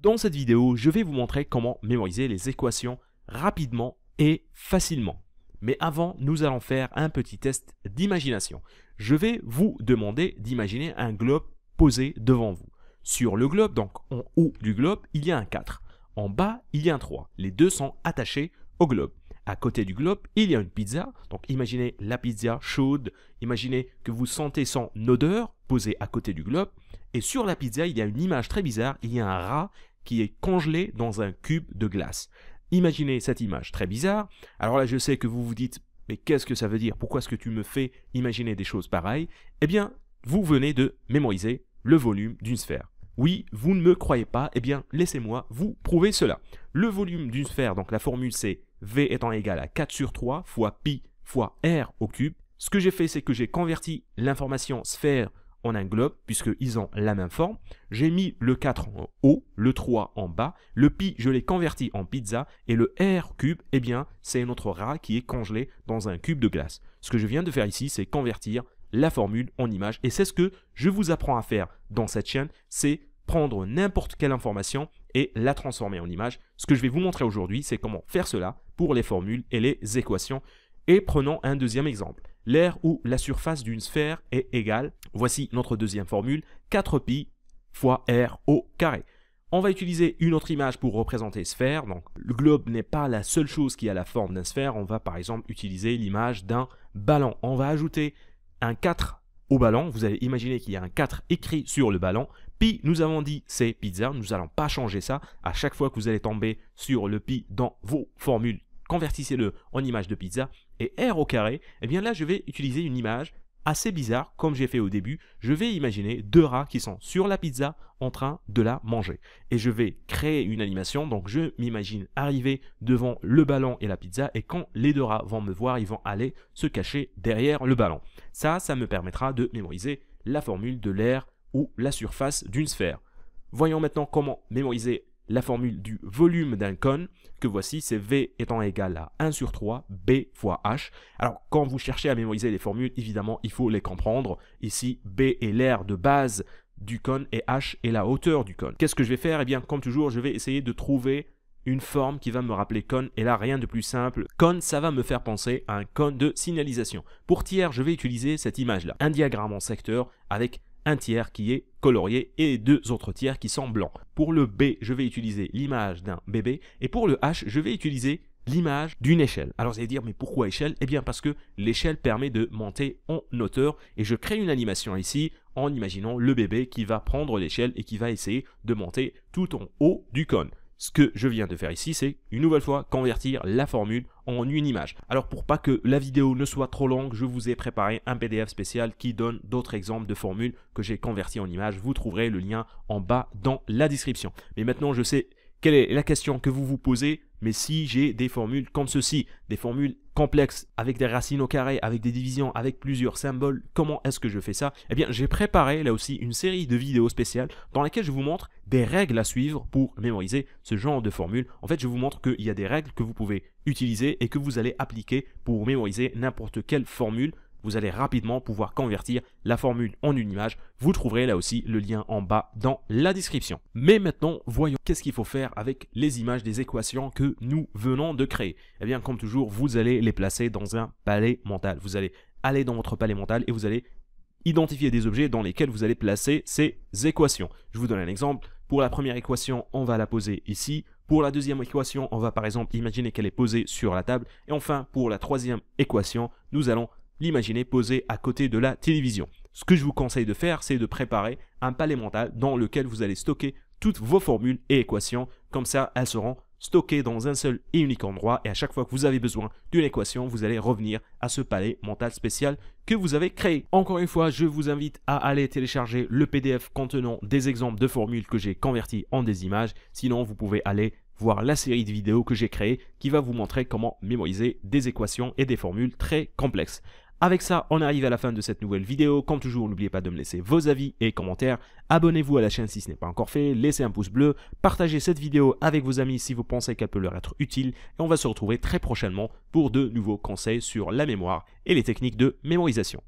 Dans cette vidéo, je vais vous montrer comment mémoriser les équations rapidement et facilement. Mais avant, nous allons faire un petit test d'imagination. Je vais vous demander d'imaginer un globe posé devant vous. Sur le globe, donc en haut du globe, il y a un 4. En bas, il y a un 3. Les deux sont attachés au globe. À côté du globe, il y a une pizza. Donc imaginez la pizza chaude. Imaginez que vous sentez son odeur posée à côté du globe. Et sur la pizza, il y a une image très bizarre. Il y a un rat qui est congelé dans un cube de glace. Imaginez cette image très bizarre. Alors là, je sais que vous vous dites, mais qu'est-ce que ça veut dire Pourquoi est-ce que tu me fais imaginer des choses pareilles Eh bien, vous venez de mémoriser le volume d'une sphère. Oui, vous ne me croyez pas, eh bien laissez-moi vous prouver cela. Le volume d'une sphère, donc la formule c'est V étant égal à 4 sur 3 fois pi fois R au cube. Ce que j'ai fait, c'est que j'ai converti l'information sphère un globe puisqu'ils ont la même forme. J'ai mis le 4 en haut, le 3 en bas, le pi, je l'ai converti en pizza, et le R cube, eh bien, c'est notre rat qui est congelé dans un cube de glace. Ce que je viens de faire ici, c'est convertir la formule en image, et c'est ce que je vous apprends à faire dans cette chaîne, c'est prendre n'importe quelle information et la transformer en image. Ce que je vais vous montrer aujourd'hui, c'est comment faire cela pour les formules et les équations. Et prenons un deuxième exemple. L'air ou la surface d'une sphère est égale, voici notre deuxième formule, 4pi fois r au carré. On va utiliser une autre image pour représenter sphère, donc le globe n'est pas la seule chose qui a la forme d'une sphère, on va par exemple utiliser l'image d'un ballon. On va ajouter un 4 au ballon, vous allez imaginer qu'il y a un 4 écrit sur le ballon, pi, nous avons dit c'est pizza, nous n'allons pas changer ça, à chaque fois que vous allez tomber sur le pi dans vos formules convertissez-le en image de pizza, et R au carré, et eh bien là je vais utiliser une image assez bizarre, comme j'ai fait au début, je vais imaginer deux rats qui sont sur la pizza en train de la manger. Et je vais créer une animation, donc je m'imagine arriver devant le ballon et la pizza, et quand les deux rats vont me voir, ils vont aller se cacher derrière le ballon. Ça, ça me permettra de mémoriser la formule de l'air ou la surface d'une sphère. Voyons maintenant comment mémoriser la formule du volume d'un cône, que voici, c'est V étant égal à 1 sur 3, B fois H. Alors, quand vous cherchez à mémoriser les formules, évidemment, il faut les comprendre. Ici, B est l'air de base du cône et H est la hauteur du cône. Qu'est-ce que je vais faire Eh bien, comme toujours, je vais essayer de trouver une forme qui va me rappeler cône, et là rien de plus simple. Cône, ça va me faire penser à un cône de signalisation. Pour tiers, je vais utiliser cette image-là, un diagramme en secteur avec un tiers qui est colorié et deux autres tiers qui sont blancs. Pour le B, je vais utiliser l'image d'un bébé et pour le H, je vais utiliser l'image d'une échelle. Alors vous allez dire, mais pourquoi échelle Eh bien parce que l'échelle permet de monter en hauteur et je crée une animation ici en imaginant le bébé qui va prendre l'échelle et qui va essayer de monter tout en haut du cône ce que je viens de faire ici, c'est une nouvelle fois convertir la formule en une image. Alors pour pas que la vidéo ne soit trop longue, je vous ai préparé un PDF spécial qui donne d'autres exemples de formules que j'ai converties en images. Vous trouverez le lien en bas dans la description. Mais maintenant, je sais quelle est la question que vous vous posez Mais si j'ai des formules comme ceci, des formules complexes, avec des racines au carré, avec des divisions, avec plusieurs symboles, comment est-ce que je fais ça Eh bien, j'ai préparé là aussi une série de vidéos spéciales dans laquelle je vous montre des règles à suivre pour mémoriser ce genre de formules. En fait, je vous montre qu'il y a des règles que vous pouvez utiliser et que vous allez appliquer pour mémoriser n'importe quelle formule vous allez rapidement pouvoir convertir la formule en une image. Vous trouverez là aussi le lien en bas dans la description. Mais maintenant, voyons qu'est-ce qu'il faut faire avec les images des équations que nous venons de créer. Eh bien, comme toujours, vous allez les placer dans un palais mental. Vous allez aller dans votre palais mental et vous allez identifier des objets dans lesquels vous allez placer ces équations. Je vous donne un exemple. Pour la première équation, on va la poser ici. Pour la deuxième équation, on va par exemple imaginer qu'elle est posée sur la table. Et enfin, pour la troisième équation, nous allons l'imaginer posé à côté de la télévision. Ce que je vous conseille de faire, c'est de préparer un palais mental dans lequel vous allez stocker toutes vos formules et équations. Comme ça, elles seront stockées dans un seul et unique endroit. Et à chaque fois que vous avez besoin d'une équation, vous allez revenir à ce palais mental spécial que vous avez créé. Encore une fois, je vous invite à aller télécharger le PDF contenant des exemples de formules que j'ai converties en des images. Sinon, vous pouvez aller voir la série de vidéos que j'ai créées qui va vous montrer comment mémoriser des équations et des formules très complexes. Avec ça, on arrive à la fin de cette nouvelle vidéo. Comme toujours, n'oubliez pas de me laisser vos avis et commentaires. Abonnez-vous à la chaîne si ce n'est pas encore fait. Laissez un pouce bleu. Partagez cette vidéo avec vos amis si vous pensez qu'elle peut leur être utile. Et on va se retrouver très prochainement pour de nouveaux conseils sur la mémoire et les techniques de mémorisation.